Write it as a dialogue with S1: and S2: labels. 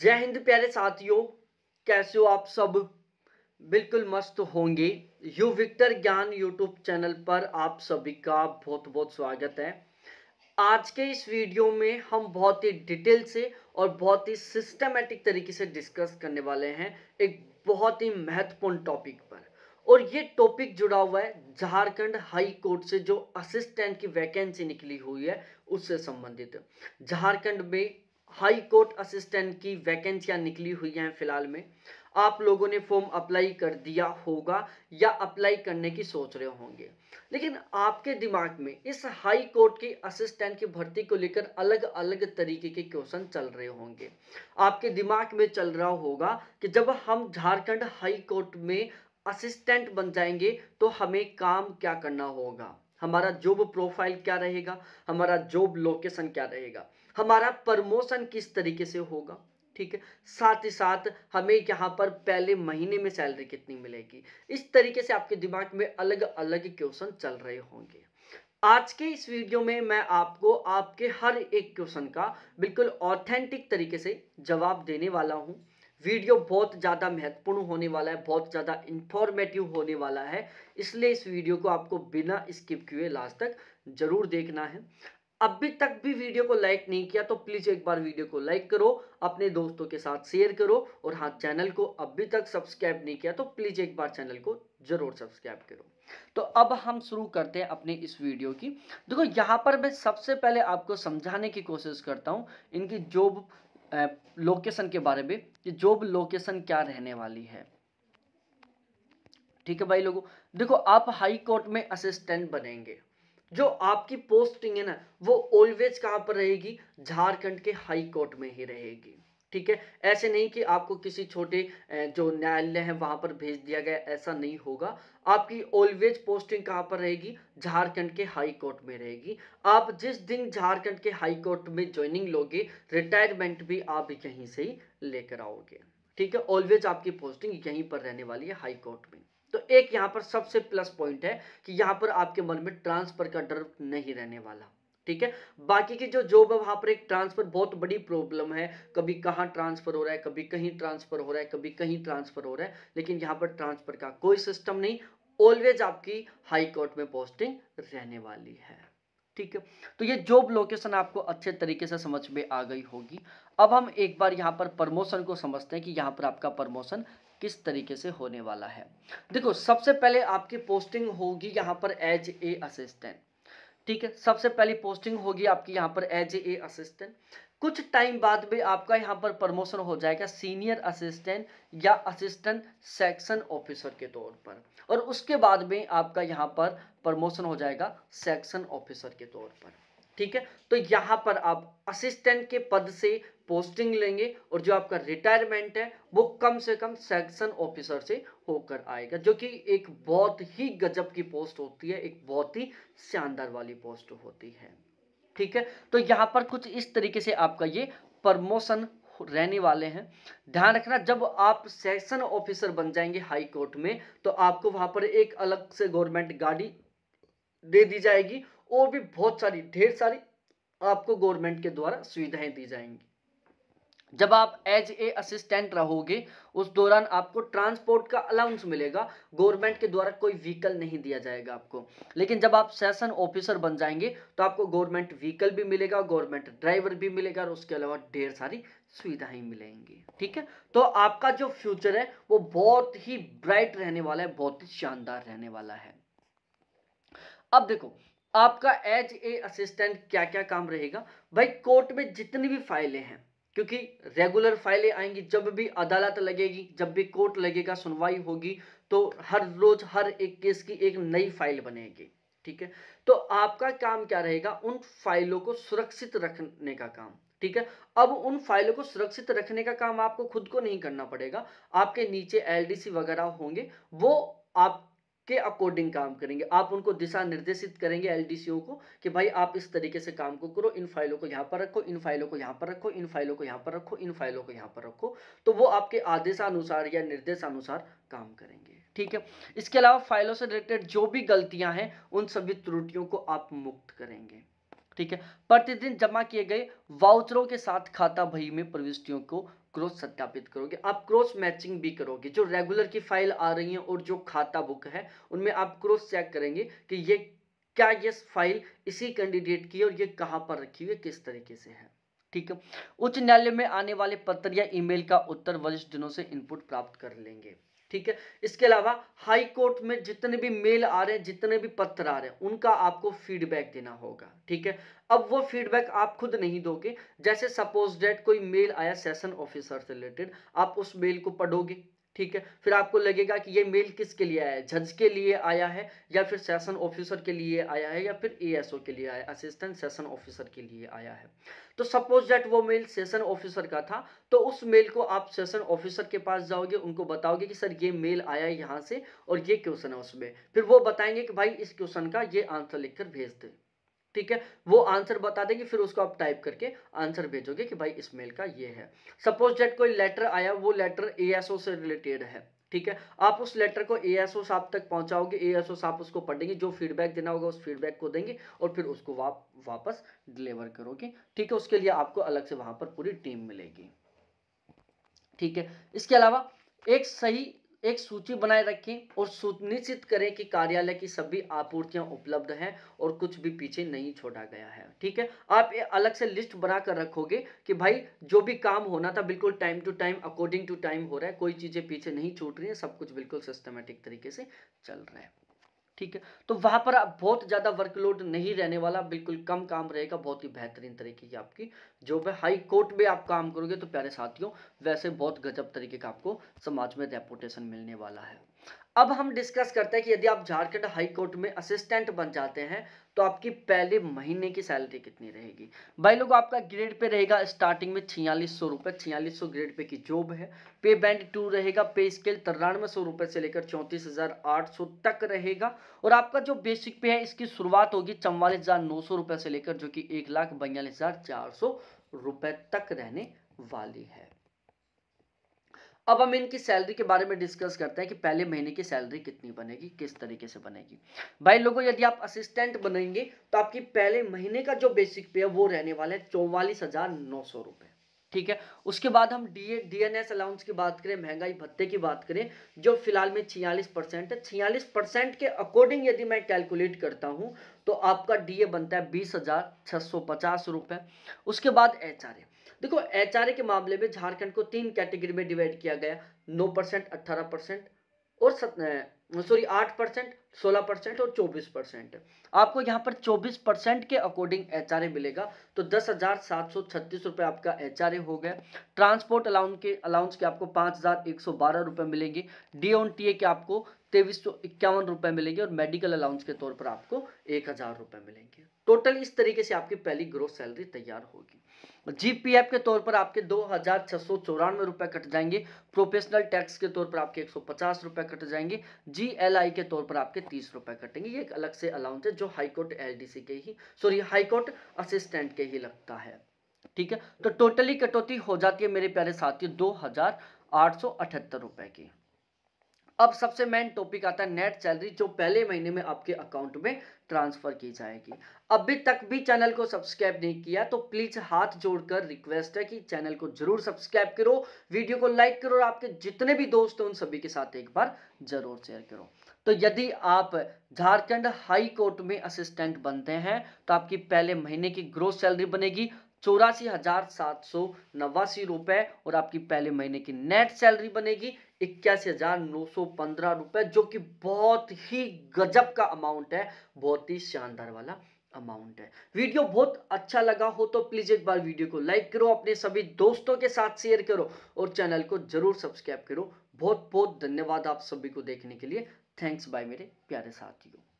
S1: जय हिंद प्यारे साथियों कैसे हो आप सब बिल्कुल मस्त होंगे U Victor Gyan YouTube channel पर आप सभी का बहुत बहुत स्वागत है आज के इस वीडियो में हम बहुत ही डिटेल से और बहुत ही सिस्टमेटिक तरीके से डिस्कस करने वाले हैं एक बहुत ही महत्वपूर्ण टॉपिक पर और ये टॉपिक जुड़ा हुआ है झारखंड हाई कोर्ट से जो असिस्टेंट की वैकेंसी निकली हुई है उससे संबंधित झारखंड में हाई कोर्ट असिस्टेंट की वैकेंसियां निकली हुई हैं फिलहाल में आप लोगों ने फॉर्म अप्लाई कर दिया होगा या अप्लाई करने की सोच रहे होंगे लेकिन आपके दिमाग में इस हाई कोर्ट की असिस्टेंट की भर्ती को लेकर अलग अलग तरीके के क्वेश्चन चल रहे होंगे आपके दिमाग में चल रहा होगा कि जब हम झारखंड हाई कोर्ट में असिस्टेंट बन जाएंगे तो हमें काम क्या करना होगा हमारा जॉब प्रोफाइल क्या रहेगा हमारा जॉब लोकेशन क्या रहेगा हमारा प्रमोशन किस तरीके से होगा ठीक है साथ ही साथ हमें यहाँ पर पहले महीने में सैलरी कितनी मिलेगी इस तरीके से आपके दिमाग में अलग अलग क्वेश्चन चल रहे होंगे आज के इस वीडियो में मैं आपको आपके हर एक क्वेश्चन का बिल्कुल ऑथेंटिक तरीके से जवाब देने वाला हूँ वीडियो बहुत ज़्यादा महत्वपूर्ण होने वाला है बहुत ज़्यादा इंफॉर्मेटिव होने वाला है इसलिए इस वीडियो को आपको बिना स्किप किए लास्ट तक जरूर देखना है अभी तक भी वीडियो को लाइक नहीं किया तो प्लीज़ एक बार वीडियो को लाइक करो अपने दोस्तों के साथ शेयर करो और हाँ चैनल को अभी तक सब्सक्राइब नहीं किया तो प्लीज़ एक बार चैनल को ज़रूर सब्सक्राइब करो तो अब हम शुरू करते हैं अपने इस वीडियो की देखो यहाँ पर मैं सबसे पहले आपको समझाने की कोशिश करता हूँ इनकी जॉब लोकेशन के बारे में कि जॉब लोकेशन क्या रहने वाली है ठीक है भाई लोगों देखो आप हाई कोर्ट में असिस्टेंट बनेंगे जो आपकी पोस्टिंग है ना वो ऑलवेज कहाँ पर रहेगी झारखंड के हाई कोर्ट में ही रहेगी ठीक है ऐसे नहीं कि आपको किसी छोटे जो न्यायालय है वहां पर भेज दिया गया ऐसा नहीं होगा आपकी ऑलवेज पोस्टिंग कहाँ पर रहेगी झारखंड के हाई कोर्ट में रहेगी आप जिस दिन झारखंड के हाई कोर्ट में ज्वाइनिंग लोगे रिटायरमेंट भी आप यहीं से ही लेकर आओगे ठीक है ऑलवेज आपकी पोस्टिंग यहीं पर रहने वाली है हाई कोर्ट में तो एक यहाँ पर सबसे प्लस पॉइंट है कि यहाँ पर आपके मन में ट्रांसफर का डर नहीं रहने वाला ठीक है बाकी की जो जॉब है वहां पर एक ट्रांसफर बहुत बड़ी प्रॉब्लम है कभी कहाँ ट्रांसफर हो रहा है कभी कहीं ट्रांसफर हो रहा है कभी कहीं ट्रांसफर हो रहा है लेकिन यहाँ पर ट्रांसफर का कोई सिस्टम नहीं ऑलवेज आपकी हाई कोर्ट में पोस्टिंग रहने वाली है ठीक है तो ये जॉब लोकेशन आपको अच्छे तरीके से समझ में आ गई होगी अब हम एक बार यहाँ पर प्रमोशन को समझते हैं कि यहाँ पर आपका प्रमोशन किस तरीके से होने वाला है देखो सबसे पहले आपकी पोस्टिंग होगी यहाँ पर एज ए असिस्टेंट ठीक है सबसे पहली पोस्टिंग होगी आपकी यहाँ पर एज ए असिस्टेंट कुछ टाइम बाद में आपका यहाँ पर प्रमोशन हो जाएगा सीनियर असिस्टेंट या असिस्टेंट सेक्शन ऑफिसर के तौर पर और उसके बाद में आपका यहाँ पर प्रमोशन हो जाएगा सेक्शन ऑफिसर के तौर पर ठीक है तो यहाँ पर आप असिस्टेंट के पद से पोस्टिंग लेंगे और जो आपका रिटायरमेंट है वो कम से कम सेक्शन ऑफिसर से होकर आएगा जो कि एक बहुत ही गजब की पोस्ट होती है एक बहुत ही शानदार वाली पोस्ट होती है ठीक है तो यहाँ पर कुछ इस तरीके से आपका ये प्रमोशन रहने वाले हैं ध्यान रखना जब आप सेक्शन ऑफिसर बन जाएंगे हाई कोर्ट में तो आपको वहां पर एक अलग से गवर्नमेंट गाड़ी दे दी जाएगी और भी बहुत सारी ढेर सारी आपको गवर्नमेंट के द्वारा सुविधाएं दी जाएंगी जब आप एज ए असिस्टेंट रहोगे उस दौरान आपको ट्रांसपोर्ट का अलाउंस मिलेगा गवर्नमेंट के द्वारा कोई व्हीकल नहीं दिया जाएगा आपको लेकिन जब आप सेशन ऑफिसर बन जाएंगे तो आपको गवर्नमेंट व्हीकल भी मिलेगा गवर्नमेंट ड्राइवर भी मिलेगा और उसके अलावा ढेर सारी सुविधाएं मिलेंगी ठीक है तो आपका जो फ्यूचर है वो बहुत ही ब्राइट रहने वाला है बहुत ही शानदार रहने वाला है अब देखो आपका एज ए असिस्टेंट क्या क्या काम रहेगा भाई कोर्ट में जितनी भी फाइलें हैं क्योंकि रेगुलर फाइलें आएंगी जब भी अदालत लगेगी जब भी कोर्ट लगेगा सुनवाई होगी तो हर रोज हर एक केस की एक नई फाइल बनेगी ठीक है तो आपका काम क्या रहेगा उन फाइलों को सुरक्षित रखने का काम ठीक है अब उन फाइलों को सुरक्षित रखने का काम आपको खुद को नहीं करना पड़ेगा आपके नीचे एलडीसी वगैरह होंगे वो आप के अकॉर्डिंग काम करेंगे आप उनको दिशा निर्देशित करेंगे एल को कि भाई आप इस तरीके से काम को करो इन फाइलों को यहाँ पर रखो इन फाइलों को यहाँ पर रखो इन फाइलों को यहाँ पर रखो इन फाइलों को यहाँ पर रखो तो वो आपके आदेशानुसार या निर्देशानुसार काम करेंगे ठीक है इसके अलावा फाइलों से रिलेटेड जो भी गलतियां हैं उन सभी त्रुटियों को आप मुक्त करेंगे ठीक है प्रतिदिन जमा किए गए वाउचरों के साथ खाता भई में प्रविष्टियों को क्रॉस सत्यापित करोगे आप क्रॉस मैचिंग भी करोगे जो रेगुलर की फाइल आ रही है और जो खाता बुक है उनमें आप क्रॉस चेक करेंगे कि ये क्या ये फाइल इसी कैंडिडेट की और ये कहाँ पर रखी हुई है किस तरीके से है ठीक है उच्च न्यायालय में आने वाले पत्र या ईमेल का उत्तर वरिष्ठ जनों से इनपुट प्राप्त कर लेंगे ठीक है इसके अलावा हाई कोर्ट में जितने भी मेल आ रहे हैं जितने भी पत्र आ रहे हैं उनका आपको फीडबैक देना होगा ठीक है अब वो फीडबैक आप खुद नहीं दोगे जैसे सपोज डेट कोई मेल आया सेशन ऑफिसर से रिलेटेड आप उस मेल को पढ़ोगे ठीक है फिर आपको लगेगा कि ये मेल किसके लिए आया है जज के लिए आया है या फिर सेशन ऑफिसर के लिए आया है या फिर एएसओ के लिए आया असिस्टेंट सेशन ऑफिसर के लिए आया है तो सपोज डेट वो मेल सेशन ऑफिसर का था तो उस मेल को आप सेशन ऑफिसर के पास जाओगे उनको बताओगे कि सर ये मेल आया है यहाँ से और ये क्वेश्चन है उसमें फिर वो बताएंगे कि भाई इस क्वेश्चन का ये आंसर लिख भेज दें ठीक है वो आंसर बता देगी फिर उसको आप टाइप करके आंसर भेजोगे कि भाई इस मेल का ये है सपोज डेट कोई लेटर आया वो लेटर ए से रिलेटेड है ठीक है आप उस लेटर को ए एस ओ साहब तक पहुंचाओगे ए एस ओ साहब उसको पढ़ेंगे जो फीडबैक देना होगा उस फीडबैक को देंगे और फिर उसको वाप, वापस डिलीवर करोगे ठीक है उसके लिए आपको अलग से वहां पर पूरी टीम मिलेगी ठीक है इसके अलावा एक सही एक सूची बनाए रखें और सुनिश्चित करें कि कार्यालय की सभी आपूर्तियां उपलब्ध हैं और कुछ भी पीछे नहीं छोड़ा गया है ठीक है आप ये अलग से लिस्ट बना कर रखोगे कि भाई जो भी काम होना था बिल्कुल time to time according to time हो रहा है कोई चीज़ें पीछे नहीं छूट रही है सब कुछ बिल्कुल सिस्टमेटिक तरीके से चल रहा है ठीक है तो वहाँ पर आप बहुत ज़्यादा वर्कलोड नहीं रहने वाला बिल्कुल कम काम रहेगा बहुत ही बेहतरीन तरीके की आपकी जो है हाई कोर्ट में आप काम करोगे तो प्यारे साथियों वैसे बहुत गजब तरीके का आपको समाज में रेपुटेशन मिलने वाला है अब हम डिस्कस करते हैं कि यदि आप झारखंड हाई कोर्ट में असिस्टेंट बन जाते हैं तो आपकी पहले महीने की सैलरी कितनी रहेगी भाई लोग आपका ग्रेड पे रहेगा स्टार्टिंग में छियालीस सौ रुपये छियालीस सौ ग्रेड पे की जॉब है पे बैंड टू रहेगा पे स्केल तिरानवे सौ रुपये से लेकर चौंतीस हज़ार आठ सौ तक रहेगा और आपका जो बेसिक पे है इसकी शुरुआत होगी चौवालीस हज़ार नौ सौ रुपये से लेकर जो कि एक लाख बयालीस हज़ार चार सौ रुपये तक रहने वाली है अब हम इनकी सैलरी के बारे में डिस्कस करते हैं कि पहले महीने की सैलरी कितनी बनेगी किस तरीके से बनेगी भाई लोगों यदि आप असिस्टेंट बनेंगे तो आपकी पहले महीने का जो बेसिक पे है वो रहने वाला है चौवालीस हजार नौ सौ रुपये ठीक है उसके बाद हम डी डीएनएस अलाउंस की बात करें महंगाई भत्ते की बात करें जो फिलहाल में छियालीस परसेंट है छियालीस परसेंट के अकॉर्डिंग यदि मैं कैलकुलेट करता हूँ तो आपका ए बनता है बीस हजार छह सौ पचास रुपए उसके बाद एच आर ए देखो एच के मामले में झारखंड को तीन कैटेगरी में डिवाइड किया गया नौ परसेंट अट्ठारह परसेंट और सॉरी आठ परसेंट सोलह परसेंट और चौबीस परसेंट आपको यहाँ पर चौबीस परसेंट के अकॉर्डिंग एच मिलेगा तो दस हज़ार सात सौ छत्तीस रुपये आपका एच हो गया ट्रांसपोर्ट अलाउंस के अलाउंस के आपको पाँच हज़ार एक सौ बारह रुपये मिलेंगे डी ऑन टी ए के आपको तेईस सौ इक्यावन रुपये मिलेंगे और मेडिकल अलाउंस के तौर पर आपको एक हज़ार रुपये मिलेंगे टोटल इस तरीके से आपकी पहली ग्रोथ सैलरी तैयार होगी जीपीएफ के तौर पर आपके दो हज़ार छह सौ चौरानवे रुपए कट जाएंगे प्रोफेशनल टैक्स के तौर पर आपके एक सौ पचास रुपए कट जाएंगे जीएलआई के तौर पर आपके तीस रुपए कटेंगे ये एक अलग से अलाउंस है जो हाईकोर्ट एलडीसी के ही सॉरी हाईकोर्ट असिस्टेंट के ही लगता है ठीक है तो टोटली कटौती हो जाती है मेरे प्यारे साथियों दो हज़ार आठ सौ अठहत्तर रुपए की अब सबसे मेन टॉपिक आता है नेट सैलरी जो पहले महीने में आपके अकाउंट में ट्रांसफर की जाएगी अभी तक भी चैनल को सब्सक्राइब नहीं किया तो प्लीज हाथ जोड़कर रिक्वेस्ट है कि चैनल को जरूर सब्सक्राइब करो वीडियो को लाइक करो और आपके जितने भी दोस्त हैं उन सभी के साथ एक बार जरूर शेयर करो तो यदि आप झारखंड हाई कोर्ट में असिस्टेंट बनते हैं तो आपकी पहले महीने की ग्रोथ सैलरी बनेगी चौरासी रुपए और आपकी पहले महीने की नेट सैलरी बनेगी इक्यासी हजार नौ सौ पंद्रह रुपए जो कि बहुत ही गजब का अमाउंट है बहुत ही शानदार वाला अमाउंट है वीडियो बहुत अच्छा लगा हो तो प्लीज़ एक बार वीडियो को लाइक करो अपने सभी दोस्तों के साथ शेयर करो और चैनल को जरूर सब्सक्राइब करो बहुत बहुत धन्यवाद आप सभी को देखने के लिए थैंक्स बाय मेरे प्यारे साथियों